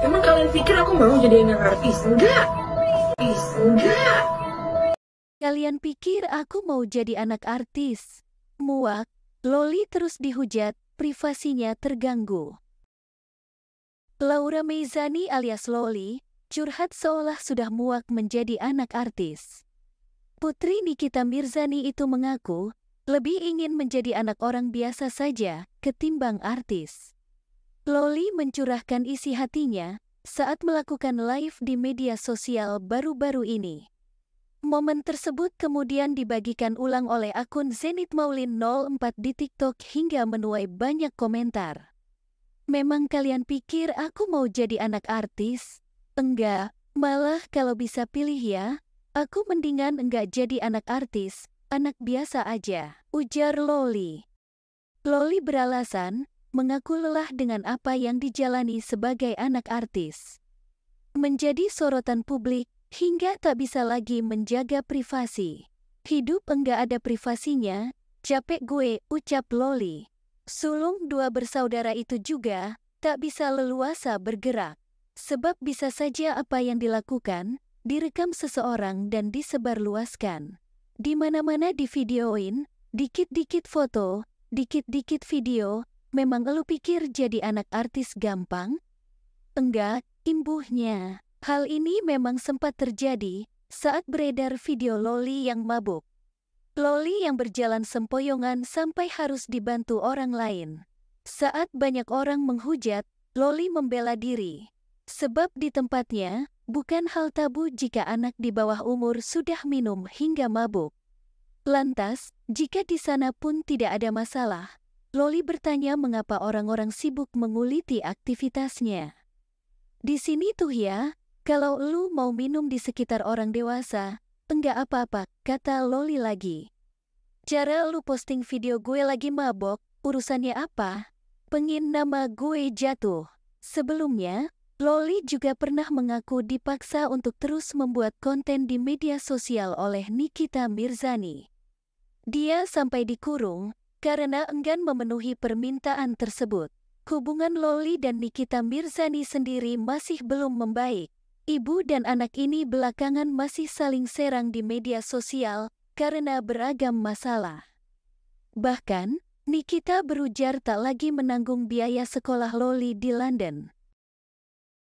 Emang kalian pikir aku mau jadi anak artis? Enggak. Artis, enggak. Kalian pikir aku mau jadi anak artis? Muak, Loli terus dihujat, privasinya terganggu. Laura Meizani alias Loli, curhat seolah sudah muak menjadi anak artis. Putri Nikita Mirzani itu mengaku, lebih ingin menjadi anak orang biasa saja ketimbang artis. Loli mencurahkan isi hatinya saat melakukan live di media sosial baru-baru ini. Momen tersebut kemudian dibagikan ulang oleh akun Zenit Maulin 04 di TikTok hingga menuai banyak komentar. Memang kalian pikir aku mau jadi anak artis? Enggak, malah kalau bisa pilih ya, aku mendingan enggak jadi anak artis, anak biasa aja, ujar Loli. Loli beralasan, mengaku lelah dengan apa yang dijalani sebagai anak artis. Menjadi sorotan publik hingga tak bisa lagi menjaga privasi. Hidup enggak ada privasinya, capek gue, ucap Loli. Sulung dua bersaudara itu juga tak bisa leluasa bergerak, sebab bisa saja apa yang dilakukan direkam seseorang dan disebarluaskan. Di mana-mana divideoin, dikit-dikit foto, dikit-dikit video, Memang elu pikir jadi anak artis gampang? Enggak, imbuhnya. Hal ini memang sempat terjadi saat beredar video Loli yang mabuk. Loli yang berjalan sempoyongan sampai harus dibantu orang lain. Saat banyak orang menghujat, Loli membela diri. Sebab di tempatnya, bukan hal tabu jika anak di bawah umur sudah minum hingga mabuk. Lantas, jika di sana pun tidak ada masalah, Loli bertanya mengapa orang-orang sibuk menguliti aktivitasnya. Di sini tuh ya, kalau lu mau minum di sekitar orang dewasa, enggak apa-apa, kata Loli lagi. Cara lu posting video gue lagi mabok, urusannya apa? Pengin nama gue jatuh. Sebelumnya, Loli juga pernah mengaku dipaksa untuk terus membuat konten di media sosial oleh Nikita Mirzani. Dia sampai dikurung karena enggan memenuhi permintaan tersebut, hubungan Loli dan Nikita Mirzani sendiri masih belum membaik. Ibu dan anak ini belakangan masih saling serang di media sosial karena beragam masalah. Bahkan, Nikita berujar tak lagi menanggung biaya sekolah Loli di London.